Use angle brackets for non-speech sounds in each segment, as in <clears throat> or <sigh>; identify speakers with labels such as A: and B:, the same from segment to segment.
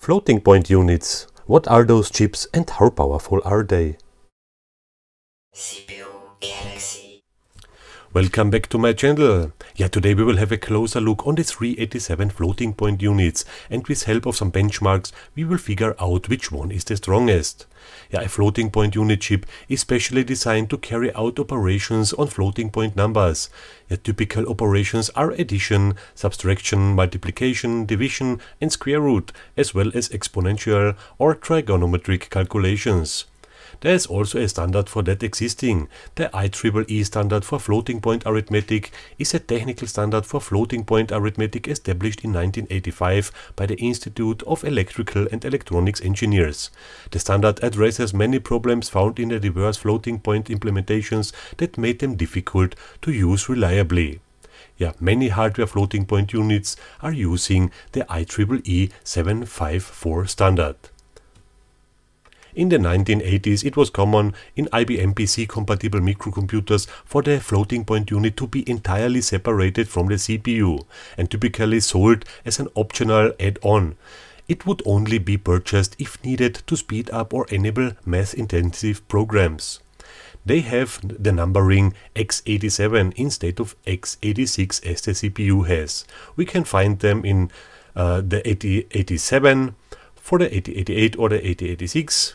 A: Floating point units. What are those chips and how powerful are they? CPU Welcome back to my channel. Yeah, today we will have a closer look on the 387 floating point units and with help of some benchmarks we will figure out which one is the strongest. Yeah, a floating point unit chip is specially designed to carry out operations on floating point numbers. Yeah, typical operations are addition, subtraction, multiplication, division and square root as well as exponential or trigonometric calculations. There is also a standard for that existing. The IEEE standard for floating point arithmetic is a technical standard for floating point arithmetic established in 1985 by the Institute of Electrical and Electronics Engineers. The standard addresses many problems found in the diverse floating point implementations that made them difficult to use reliably. Yeah, many hardware floating point units are using the IEEE 754 standard. In the 1980s, it was common in IBM PC-compatible microcomputers for the floating point unit to be entirely separated from the CPU and typically sold as an optional add-on. It would only be purchased if needed to speed up or enable math-intensive programs. They have the numbering x87 instead of x86 as the CPU has. We can find them in uh, the 8087, for the 8088 or the 8086,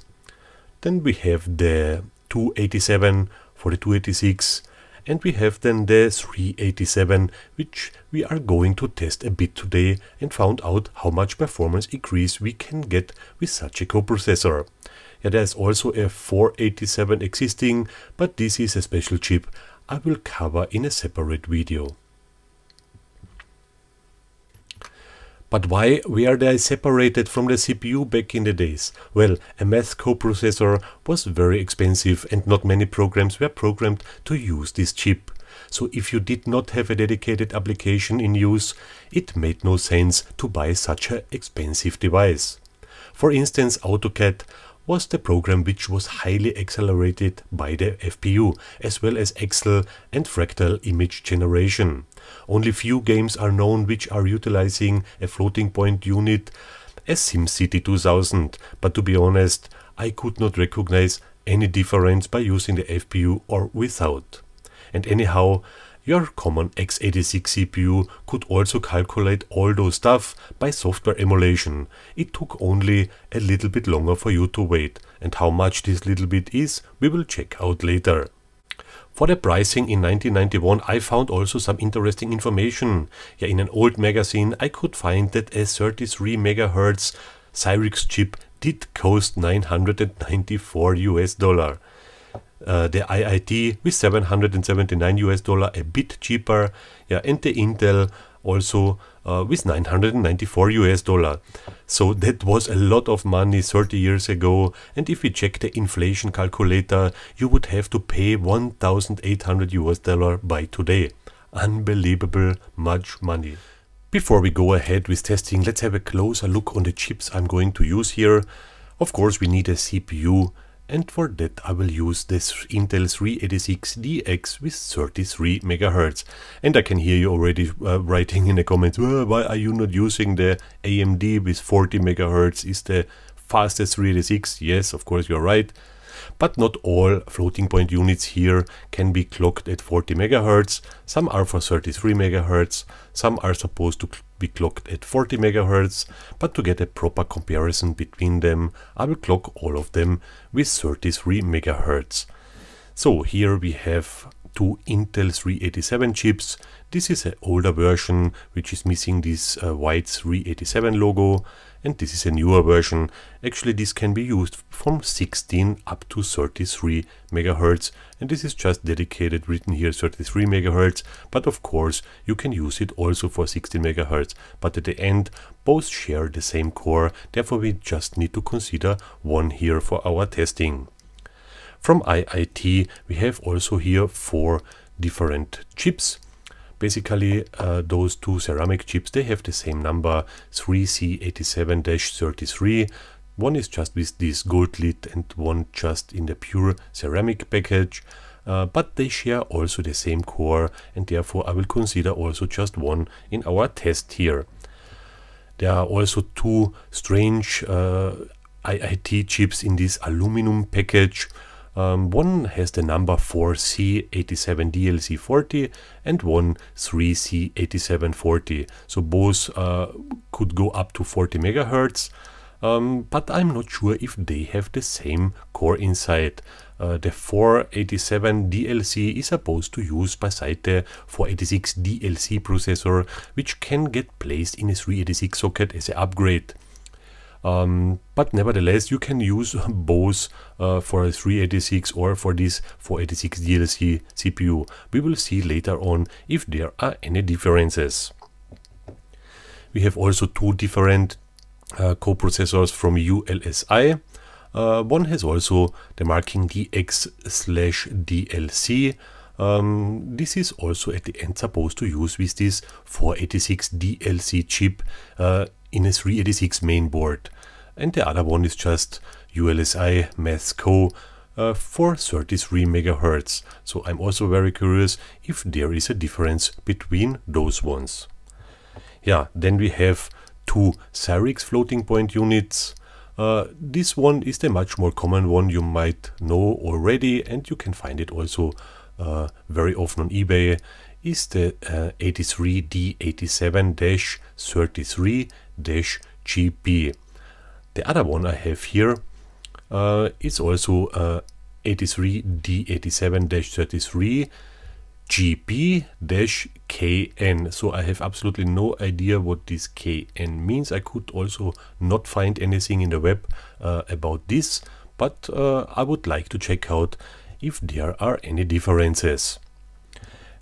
A: then we have the 287 for the 286 and we have then the 387 which we are going to test a bit today and found out how much performance increase we can get with such a coprocessor. Yeah, there's also a 487 existing but this is a special chip I will cover in a separate video. But why were they separated from the CPU back in the days? Well, a math coprocessor was very expensive and not many programs were programmed to use this chip. So if you did not have a dedicated application in use, it made no sense to buy such an expensive device. For instance, AutoCAD was the program which was highly accelerated by the FPU, as well as Excel and fractal image generation. Only few games are known which are utilizing a floating point unit as SimCity 2000, but to be honest, I could not recognize any difference by using the FPU or without. And anyhow, your common x86 CPU could also calculate all those stuff by software emulation. It took only a little bit longer for you to wait and how much this little bit is we will check out later. For the pricing in 1991 I found also some interesting information. Yeah, in an old magazine I could find that a 33 MHz Cyrix chip did cost 994 US dollar. Uh, the IIT with 779 US dollar, a bit cheaper, yeah, and the Intel also uh, with 994 US dollar. So that was a lot of money 30 years ago and if we check the inflation calculator you would have to pay 1800 US dollar by today. Unbelievable much money. Before we go ahead with testing let's have a closer look on the chips I'm going to use here. Of course we need a CPU and for that I will use this Intel 386DX with 33 MHz. And I can hear you already uh, writing in the comments, well, why are you not using the AMD with 40 MHz is the fastest 386? Yes, of course you're right, but not all floating point units here can be clocked at 40 MHz, some are for 33 MHz, some are supposed to be clocked at 40 MHz, but to get a proper comparison between them, I will clock all of them with 33 MHz. So here we have Two Intel 387 chips. This is an older version which is missing this uh, white 387 logo and this is a newer version. Actually this can be used from 16 up to 33 MHz and this is just dedicated written here 33 MHz but of course you can use it also for 16 MHz but at the end both share the same core therefore we just need to consider one here for our testing. From IIT, we have also here four different chips. Basically, uh, those two ceramic chips, they have the same number, 3C87-33. One is just with this gold lid and one just in the pure ceramic package. Uh, but they share also the same core and therefore I will consider also just one in our test here. There are also two strange uh, IIT chips in this aluminum package. Um, one has the number 4C87DLC40 and one 3C8740. So both uh, could go up to 40 megahertz. Um, but I'm not sure if they have the same core inside. Uh, the 487 DLC is supposed to use by the 486 DLC processor, which can get placed in a 386 socket as an upgrade. Um, but nevertheless, you can use both uh, for 386 or for this 486 DLC CPU. We will see later on if there are any differences. We have also two different uh, coprocessors from ULSI. Uh, one has also the marking DX slash DLC. Um, this is also at the end supposed to use with this 486 DLC chip uh, in a 386 main board. And the other one is just ULSI MathCo uh, for 33 MHz. So I'm also very curious if there is a difference between those ones. Yeah, then we have two Cyrix floating point units. Uh, this one is the much more common one you might know already and you can find it also uh, very often on eBay is the uh, 83D87-33 gp. The other one I have here uh, is also 83D87-33 uh, GP-KN. So I have absolutely no idea what this KN means. I could also not find anything in the web uh, about this, but uh, I would like to check out if there are any differences.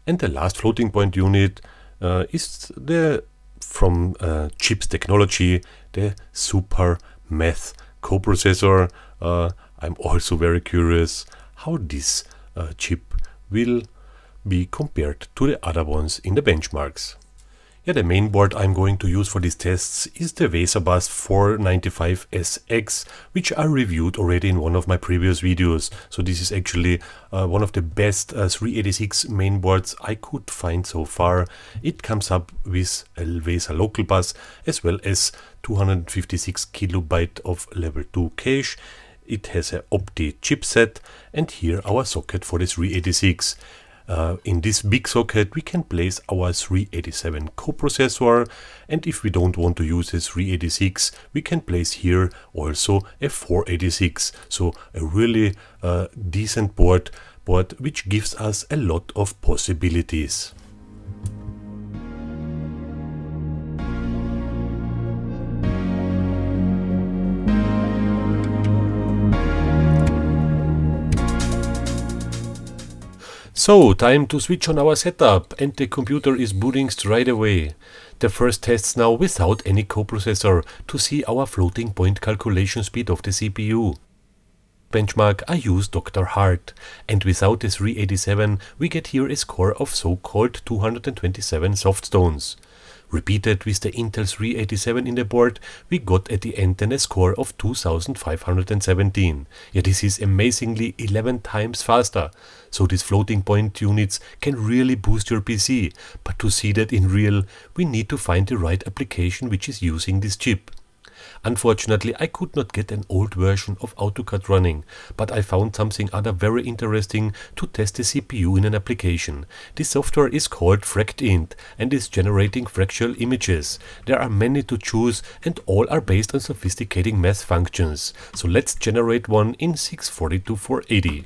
A: And the last floating point unit uh, is the from uh, chips technology, the Super Math coprocessor. Uh, I'm also very curious how this uh, chip will be compared to the other ones in the benchmarks. Yeah, the main board I'm going to use for these tests is the VESABUS 495SX, which I reviewed already in one of my previous videos. So this is actually uh, one of the best uh, 386 main boards I could find so far. It comes up with a VESA local bus as well as 256 kilobyte of level 2 cache. It has an Opti chipset and here our socket for the 386. Uh, in this big socket we can place our 387 coprocessor and if we don't want to use a 386 we can place here also a 486 so a really uh, decent board board which gives us a lot of possibilities. So, time to switch on our setup and the computer is booting straight away. The first tests now without any coprocessor to see our floating point calculation speed of the CPU. Benchmark I use Dr. Hart and without the 387 we get here a score of so-called 227 soft stones. Repeated with the Intel 387 in the board, we got at the end a score of 2517. Yeah, this is amazingly 11 times faster. So these floating point units can really boost your PC, but to see that in real, we need to find the right application which is using this chip. Unfortunately, I could not get an old version of AutoCAD running, but I found something other very interesting to test the CPU in an application. This software is called FractInt and is generating fractal images. There are many to choose and all are based on sophisticated math functions. So let's generate one in 640 to 480.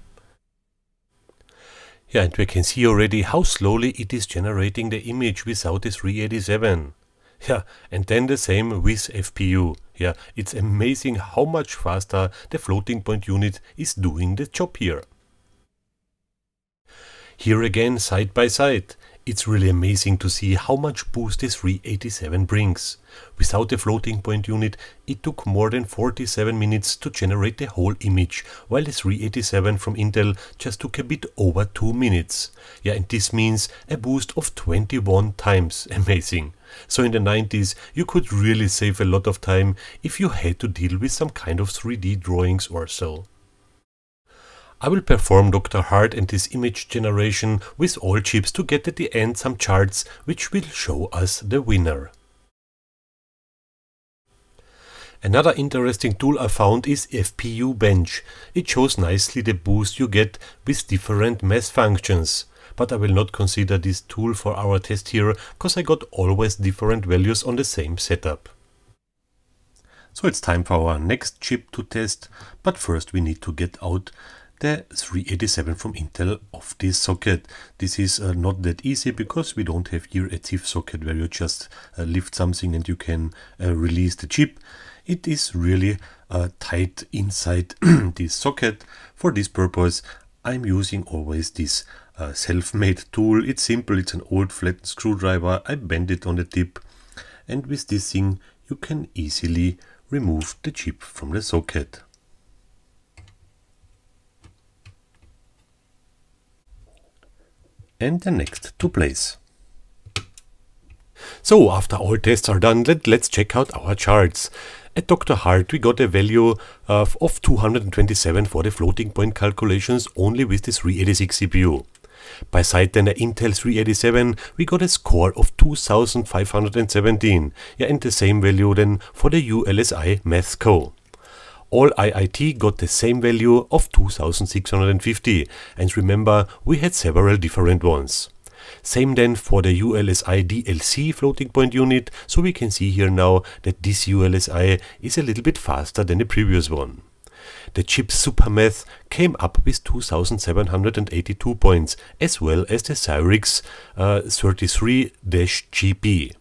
A: Yeah, and we can see already how slowly it is generating the image without the 387. Yeah, and then the same with FPU. Yeah, it's amazing how much faster the floating point unit is doing the job here. Here again side by side, it's really amazing to see how much boost the 387 brings. Without the floating point unit, it took more than 47 minutes to generate the whole image, while the 387 from Intel just took a bit over 2 minutes. Yeah, and this means a boost of 21 times, <laughs> amazing. So in the 90s, you could really save a lot of time if you had to deal with some kind of 3D drawings or so. I will perform Dr. Hart and his image generation with all chips to get at the end some charts which will show us the winner. Another interesting tool I found is FPU Bench. It shows nicely the boost you get with different math functions. But I will not consider this tool for our test here, cause I got always different values on the same setup. So it's time for our next chip to test, but first we need to get out the 387 from Intel of this socket. This is uh, not that easy because we don't have here a TIFF socket where you just uh, lift something and you can uh, release the chip. It is really uh, tight inside <clears throat> this socket. For this purpose I'm using always this uh, self-made tool. It's simple, it's an old flattened screwdriver. I bend it on the tip and with this thing you can easily remove the chip from the socket. and the next to place. So after all tests are done, let, us check out our charts. At Dr. Hart we got a value of, of 227 for the floating point calculations only with the 386 CPU. By the Intel 387 we got a score of 2517, yeah, and the same value then for the ULSI Math Co all IIT got the same value of 2650 and remember we had several different ones. Same then for the ULSI DLC floating point unit, so we can see here now that this ULSI is a little bit faster than the previous one. The chip SuperMath came up with 2782 points, as well as the Cyrix 33-GP. Uh,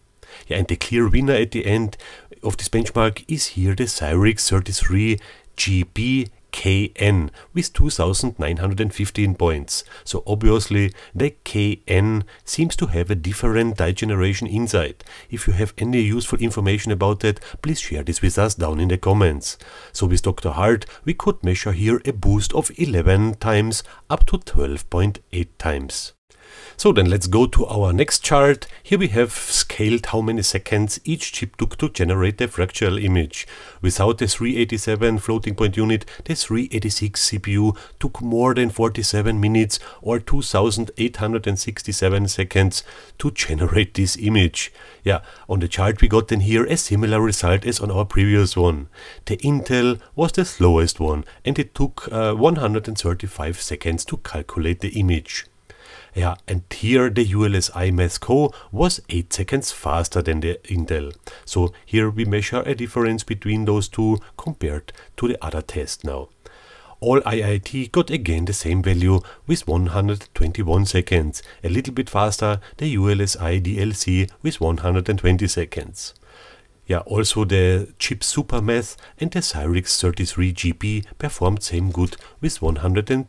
A: yeah, and the clear winner at the end of this benchmark is here the Cyrix 33GB KN with 2915 points. So obviously the KN seems to have a different die generation inside. If you have any useful information about that, please share this with us down in the comments. So with Dr. Hart, we could measure here a boost of 11 times up to 12.8 times. So then let's go to our next chart. Here we have scaled how many seconds each chip took to generate the fractal image. Without the 387 floating point unit, the 386 CPU took more than 47 minutes or 2867 seconds to generate this image. Yeah, on the chart we got then here a similar result as on our previous one. The Intel was the slowest one and it took uh, 135 seconds to calculate the image. Yeah, and here the ULSI Math Co was 8 seconds faster than the Intel. So here we measure a difference between those two compared to the other test now. All IIT got again the same value with 121 seconds, a little bit faster the ULSI DLC with 120 seconds. Yeah, also the chip SuperMath and the Cyrix 33GP performed same good with 113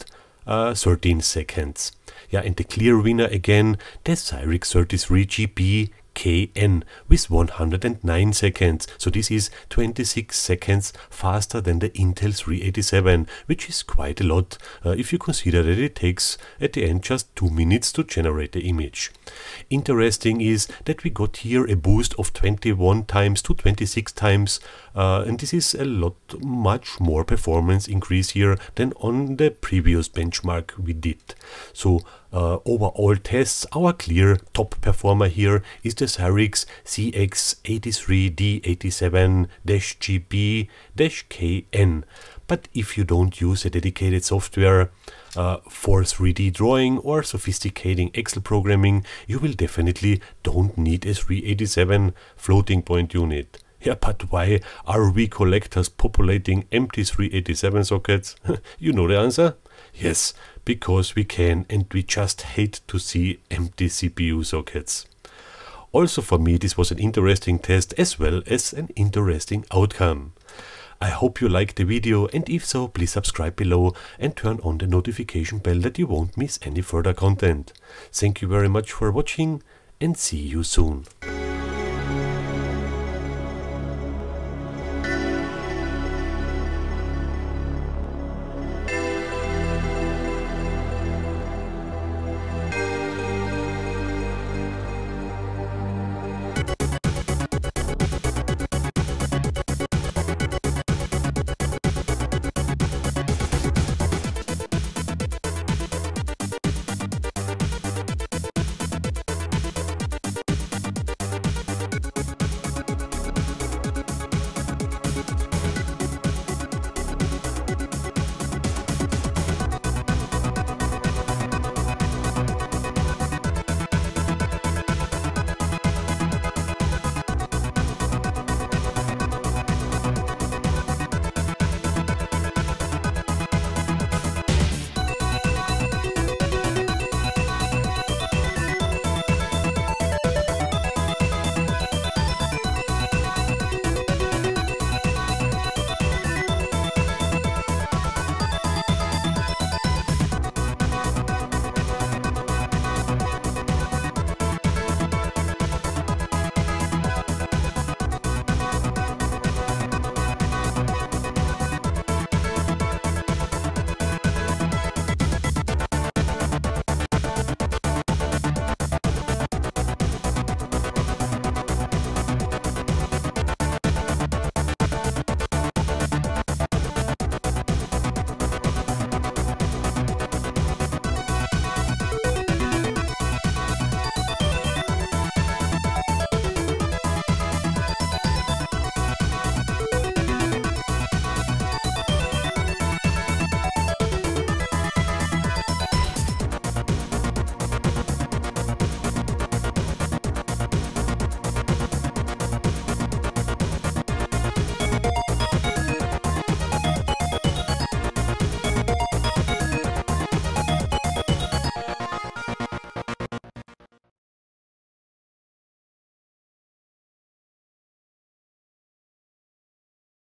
A: uh, seconds. Yeah, and the clear winner again, the Cyrix 33GB KN with 109 seconds. So this is 26 seconds faster than the Intel 387, which is quite a lot uh, if you consider that it takes at the end just 2 minutes to generate the image. Interesting is that we got here a boost of 21 times to 26 times uh, and this is a lot much more performance increase here than on the previous benchmark we did so uh, overall tests our clear top performer here is the Cyrix CX83D87-GB-KN but if you don't use a dedicated software uh, for 3D drawing or sophisticating Excel programming, you will definitely don't need a 387 floating point unit. Yeah, but why are we collectors populating empty 387 sockets? <laughs> you know the answer? Yes, because we can and we just hate to see empty CPU sockets. Also for me this was an interesting test as well as an interesting outcome. I hope you liked the video and if so please subscribe below and turn on the notification bell that you won't miss any further content. Thank you very much for watching and see you soon.